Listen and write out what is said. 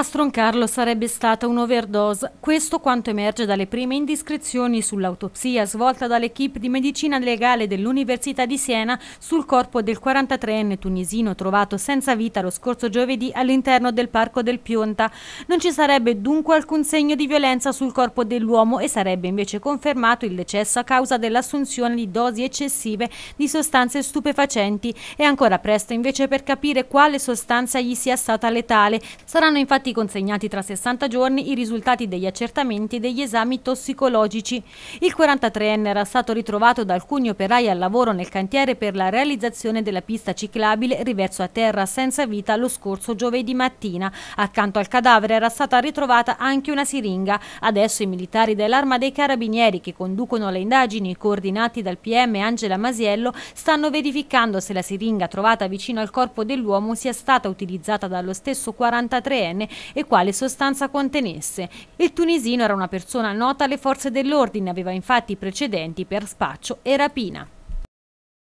A stroncarlo sarebbe stata un'overdose, questo quanto emerge dalle prime indiscrezioni sull'autopsia svolta dall'equipe di medicina legale dell'Università di Siena sul corpo del 43enne tunisino trovato senza vita lo scorso giovedì all'interno del parco del Pionta. Non ci sarebbe dunque alcun segno di violenza sul corpo dell'uomo e sarebbe invece confermato il decesso a causa dell'assunzione di dosi eccessive di sostanze stupefacenti. È ancora presto invece per capire quale sostanza gli sia stata letale. Saranno infatti stati consegnati tra 60 giorni i risultati degli accertamenti e degli esami tossicologici. Il 43enne era stato ritrovato da alcuni operai al lavoro nel cantiere per la realizzazione della pista ciclabile riverso a terra senza vita lo scorso giovedì mattina. Accanto al cadavere era stata ritrovata anche una siringa. Adesso i militari dell'Arma dei Carabinieri che conducono le indagini coordinati dal PM Angela Masiello stanno verificando se la siringa trovata vicino al corpo dell'uomo sia stata utilizzata dallo stesso 43enne e quale sostanza contenesse. Il tunisino era una persona nota alle forze dell'ordine, aveva infatti precedenti per spaccio e rapina.